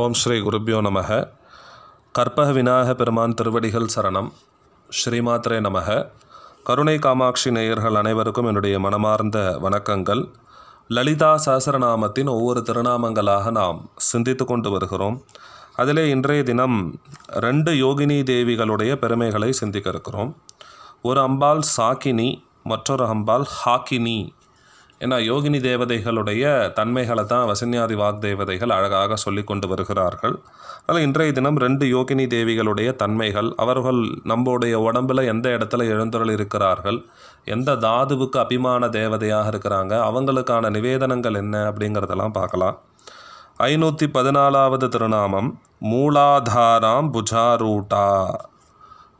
ஓம் ஸ்ரீ குருபியோ நமக கற்பக விநாயக பெருமான் திருவடிகள் சரணம் ஸ்ரீமாத்ரே நமக கருணை காமாட்சி நேயர்கள் அனைவருக்கும் என்னுடைய மனமார்ந்த வணக்கங்கள் லலிதா சாசரநாமத்தின் ஒவ்வொரு திருநாமங்களாக நாம் சிந்தித்து கொண்டு வருகிறோம் அதிலே இன்றைய தினம் ரெண்டு யோகினி தேவிகளுடைய பெருமைகளை சிந்திக்க இருக்கிறோம் ஒரு அம்பாள் சாக்கினி மற்றொரு அம்பாள் ஹாக்கினி ஏன்னா யோகினி தேவதைகளுடைய தன்மைகளை தான் வசன்யாதி வாக்தேவதைகள் அழகாக சொல்லி கொண்டு வருகிறார்கள் அதனால் இன்றைய தினம் ரெண்டு யோகினி தேவிகளுடைய தன்மைகள் அவர்கள் நம்முடைய உடம்பில் எந்த இடத்துல எழுந்தொருள் இருக்கிறார்கள் எந்த தாதுவுக்கு அபிமான தேவதையாக இருக்கிறாங்க அவங்களுக்கான நிவேதனங்கள் என்ன அப்படிங்கிறதெல்லாம் பார்க்கலாம் ஐநூற்றி பதினாலாவது திருநாமம் மூலாதாராம் புஜாரூட்டா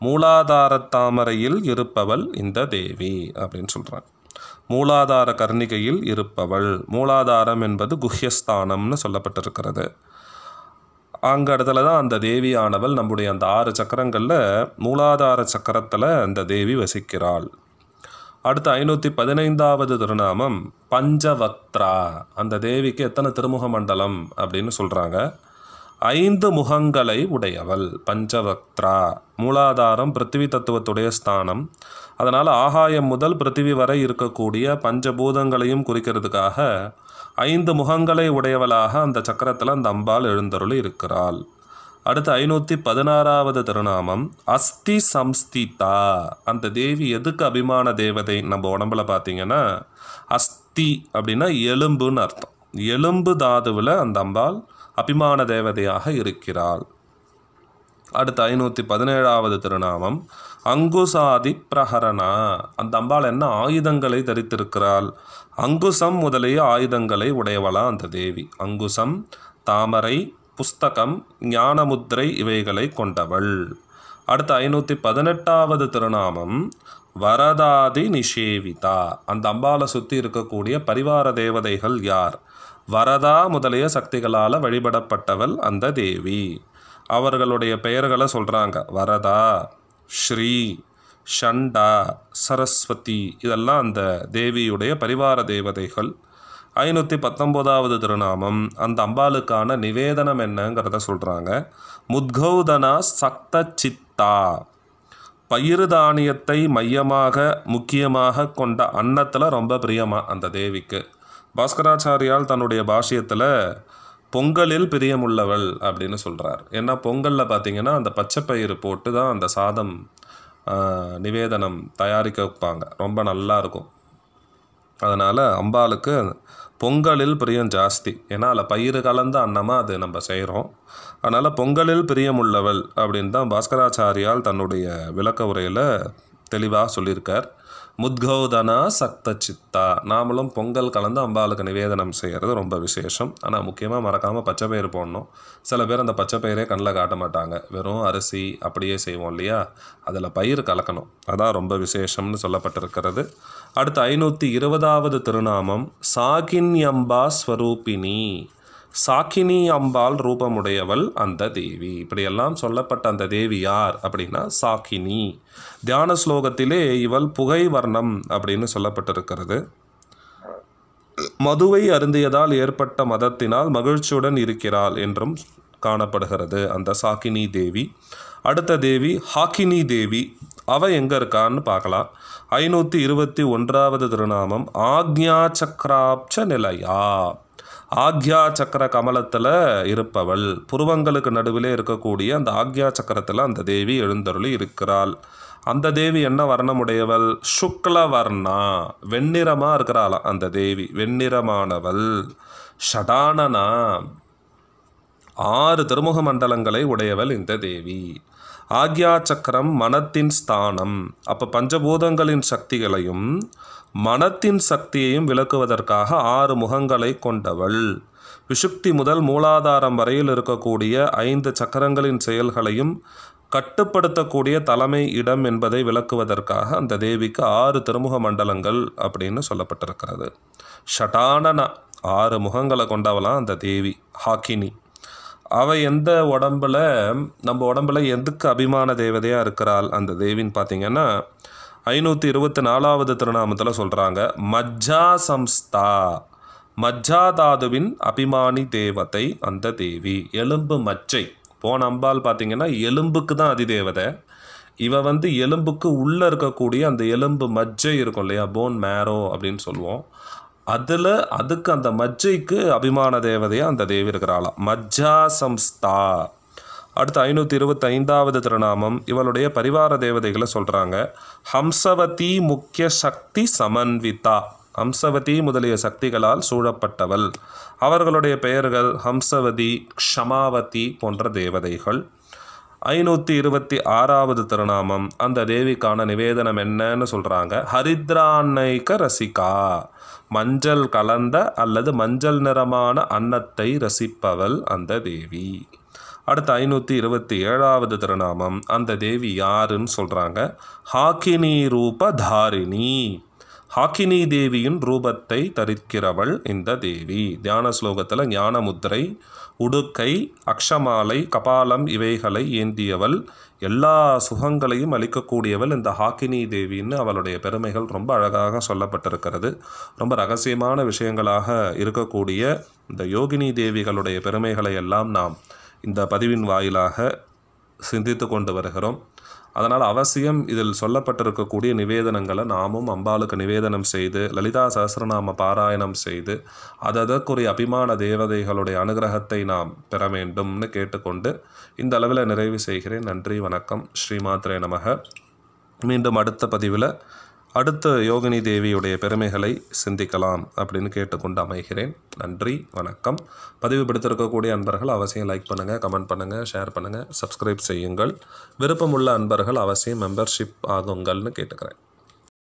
மூலாதார தாமரையில் இருப்பவள் இந்த தேவி அப்படின்னு சொல்கிறான் மூலாதார கர்ணிகையில் இருப்பவள் மூலாதாரம் என்பது குஹ்யஸ்தானம்னு சொல்லப்பட்டிருக்கிறது அங்க இடத்துல தான் அந்த தேவியானவள் நம்முடைய அந்த ஆறு சக்கரங்களில் மூலாதார சக்கரத்தில் அந்த தேவி வசிக்கிறாள் அடுத்து ஐநூற்றி பதினைந்தாவது திருநாமம் பஞ்சவக்த்ரா அந்த தேவிக்கு எத்தனை திருமுக மண்டலம் அப்படின்னு சொல்கிறாங்க ஐந்து முகங்களை உடையவள் பஞ்சவக்திரா மூலாதாரம் பிருத்திவி தத்துவத்துடைய ஸ்தானம் அதனால் ஆகாயம் முதல் பிருத்திவி வரை இருக்கக்கூடிய பஞ்சபூதங்களையும் குறிக்கிறதுக்காக ஐந்து முகங்களை உடையவளாக அந்த சக்கரத்தில் அந்த அம்பாள் எழுந்தருள் இருக்கிறாள் அடுத்து ஐநூற்றி பதினாறாவது திருநாமம் அஸ்தி சம்ஸ்திதா அந்த தேவி எதுக்கு அபிமான தேவதை நம்ம உடம்புல பார்த்தீங்கன்னா அஸ்தி அப்படின்னா எலும்புன்னு அர்த்தம் எலும்பு தாதுவில் அந்த அம்பாள் அபிமான தேவதையாக இருக்கிறாள் அடுத்து ஐநூற்றி பதினேழாவது திருநாமம் அங்குசாதி பிரகரணா அந்த அம்பாள் என்ன ஆயுதங்களை தரித்திருக்கிறாள் அங்குசம் முதலிய ஆயுதங்களை உடையவளா அந்த தேவி அங்குசம் தாமரை புஸ்தகம் ஞானமுத்திரை இவைகளை கொண்டவள் அடுத்து ஐநூற்றி பதினெட்டாவது திருநாமம் வரதாதி நிஷேவிதா அந்த அம்பாவை சுற்றி இருக்கக்கூடிய பரிவார தேவதைகள் யார் வரதா முதலிய சக்திகளால் வழிபடப்பட்டவள் அந்த தேவி அவர்களுடைய பெயர்களை சொல்கிறாங்க வரதா ஸ்ரீ ஷண்டா சரஸ்வதி இதெல்லாம் அந்த தேவியுடைய பரிவார தேவதைகள் ஐநூற்றி பத்தொம்போதாவது திருநாமம் அந்த அம்பாளுக்கான நிவேதனம் என்னங்கிறத சொல்கிறாங்க முத்கௌதனா சக்த சித்தா பயிறு தானியத்தை மையமாக முக்கியமாக கொண்ட அன்னத்தில் ரொம்ப பிரியமாக அந்த தேவிக்கு பாஸ்கராச்சாரியால் தன்னுடைய பாஷ்யத்தில் பொங்கலில் பிரியமுள்ளவள் அப்படின்னு சொல்கிறார் ஏன்னா பொங்கலில் பார்த்திங்கன்னா அந்த பச்சைப்பயிறு போட்டு தான் அந்த சாதம் நிவேதனம் தயாரிக்க வைப்பாங்க ரொம்ப நல்லா இருக்கும் அதனால் அம்பாளுக்கு பொங்கலில் பிரியம் ஜாஸ்தி ஏன்னா அதில் பயிறு கலந்த அன்னமாக அது நம்ம செய்கிறோம் அதனால் பொங்கலில் பிரியமுள்ளவள் அப்படின்னு தான் பாஸ்கராச்சாரியால் தன்னுடைய விளக்க உரையில் தெளிவாக சொல்லியிருக்கார் முத்கௌதனா சக்த சித்தா நாமளும் பொங்கல் கலந்து அம்பாளுக்கு நிவேதனம் செய்கிறது ரொம்ப விசேஷம் ஆனால் முக்கியமாக மறக்காமல் பச்சை பயிர் போடணும் சில பேர் அந்த பச்சை பயிரே கண்ணில் காட்ட மாட்டாங்க வெறும் அரிசி அப்படியே செய்வோம் இல்லையா அதில் பயிர் கலக்கணும் அதான் ரொம்ப விசேஷம்னு சொல்லப்பட்டிருக்கிறது அடுத்து ஐநூற்றி இருபதாவது திருநாமம் சாகின்யம்பா ஸ்வரூபினி சாக்கினி அம்பாள் ரூபமுடையவள் அந்த தேவி இப்படியெல்லாம் சொல்லப்பட்ட அந்த தேவி யார் அப்படின்னா சாக்கினி தியான ஸ்லோகத்திலே இவள் புகை வர்ணம் அப்படின்னு சொல்லப்பட்டிருக்கிறது மதுவை அருந்தியதால் ஏற்பட்ட மதத்தினால் மகிழ்ச்சியுடன் இருக்கிறாள் என்றும் காணப்படுகிறது அந்த சாக்கினி தேவி அடுத்த தேவி ஹாக்கினி தேவி அவள் எங்கே இருக்கான்னு பார்க்கலாம் ஐநூற்றி இருபத்தி ஒன்றாவது திருநாமம் ஆக்ஞா சக்ராப்ச நிலையா ஆக்யா சக்கர கமலத்தில் இருப்பவள் புருவங்களுக்கு நடுவிலே இருக்கக்கூடிய அந்த ஆக்யா சக்கரத்தில் அந்த தேவி எழுந்தருளி இருக்கிறாள் அந்த தேவி என்ன வர்ணமுடையவள் சுக்ல வர்ணா வெண்ணிறமாக இருக்கிறாளாம் அந்த தேவி வெண்ணிறமானவள் ஷடானனா ஆறு திருமுக மண்டலங்களை உடையவள் இந்த தேவி ஆக்யா சக்கரம் மனத்தின் ஸ்தானம் அப்போ பஞ்சபூதங்களின் சக்திகளையும் மனத்தின் சக்தியையும் விளக்குவதற்காக ஆறு முகங்களை கொண்டவள் விசுக்தி முதல் மூலாதாரம் வரையில் இருக்கக்கூடிய ஐந்து சக்கரங்களின் செயல்களையும் கட்டுப்படுத்தக்கூடிய தலைமை இடம் என்பதை விளக்குவதற்காக அந்த தேவிக்கு ஆறு திருமுக மண்டலங்கள் அப்படின்னு சொல்லப்பட்டிருக்கிறது ஷட்டானன ஆறு முகங்களை கொண்டவளாம் அந்த தேவி ஹாக்கினி அவள் எந்த உடம்பில் நம்ம உடம்பில் எதுக்கு அபிமான தேவதையாக இருக்கிறாள் அந்த தேவின்னு பார்த்திங்கன்னா ஐநூற்றி இருபத்தி நாலாவது திருநாமத்தில் சொல்கிறாங்க மஜ்ஜா சம்ஸ்தா மஜ்ஜாதாதுவின் அபிமானி தேவதை அந்த தேவி எலும்பு மச்சை போன அம்பால் பார்த்திங்கன்னா எலும்புக்கு தான் அதிதேவதை இவ வந்து எலும்புக்கு உள்ளே இருக்கக்கூடிய அந்த எலும்பு மஜ்ஜை இருக்கும் இல்லையா போன் மேரோ அப்படின்னு சொல்லுவோம் அதில் அதுக்கு அந்த மஜ்ஜைக்கு அபிமான தேவதையாக அந்த தேவி இருக்கிறாளாம் மஜ்ஜா சம்ஸ்தா அடுத்து ஐநூற்றி இருபத்தைந்தாவது திருநாமம் இவளுடைய பரிவார தேவதைகளை சொல்கிறாங்க ஹம்சவதி முக்கிய சக்தி சமன்விதா ஹம்சவதி முதலிய சக்திகளால் சூழப்பட்டவள் அவர்களுடைய பெயர்கள் ஹம்சவதி க்ஷமாவதி போன்ற தேவதைகள் ஐநூற்றி இருபத்தி ஆறாவது திருநாமம் அந்த தேவிக்கான நிவேதனம் என்னன்னு சொல்கிறாங்க ஹரித்ரான்னைக்க ரசிகா மஞ்சள் கலந்த அல்லது மஞ்சள் நிறமான அன்னத்தை ரசிப்பவள் அந்த தேவி அடுத்து ஐநூற்றி இருபத்தி ஏழாவது திருநாமம் அந்த தேவி யாருன்னு சொல்கிறாங்க ஹாக்கினி ரூப தாரிணி ஹாக்கினி தேவியின் ரூபத்தை தரிக்கிறவள் இந்த தேவி தியான ஸ்லோகத்தில் ஞான முத்திரை உடுக்கை அக்ஷமாலை கபாலம் இவைகளை ஏந்தியவள் எல்லா சுகங்களையும் அளிக்கக்கூடியவள் இந்த ஹாக்கினி தேவின்னு அவளுடைய பெருமைகள் ரொம்ப அழகாக சொல்லப்பட்டிருக்கிறது ரொம்ப ரகசியமான விஷயங்களாக இருக்கக்கூடிய இந்த யோகினி தேவிகளுடைய பெருமைகளை எல்லாம் நாம் இந்த பதிவின் வாயிலாக சிந்தித்து கொண்டு வருகிறோம் அதனால் அவசியம் இதில் சொல்லப்பட்டிருக்கக்கூடிய நிவேதனங்களை நாமும் அம்பாளுக்கு நிவேதனம் செய்து லலிதா சஹசிரநாம பாராயணம் செய்து அதற்குரிய அபிமான தேவதைகளுடைய அனுகிரகத்தை நாம் பெற வேண்டும்னு கேட்டுக்கொண்டு இந்த அளவில் நிறைவு செய்கிறேன் நன்றி வணக்கம் ஸ்ரீமாத்ரே நமக மீண்டும் அடுத்த பதிவில் அடுத்த யோகினி தேவியுடைய பெருமைகளை சிந்திக்கலாம் அப்படின்னு கேட்டுக்கொண்டு அமைகிறேன் நன்றி வணக்கம் பதிவு படுத்திருக்கக்கூடிய அன்பர்கள் அவசியம் லைக் பண்ணுங்கள் கமெண்ட் பண்ணுங்கள் ஷேர் பண்ணுங்கள் சப்ஸ்கிரைப் செய்யுங்கள் விருப்பமுள்ள அன்பர்கள் அவசியம் மெம்பர்ஷிப் ஆகுங்கள்னு கேட்டுக்கிறேன்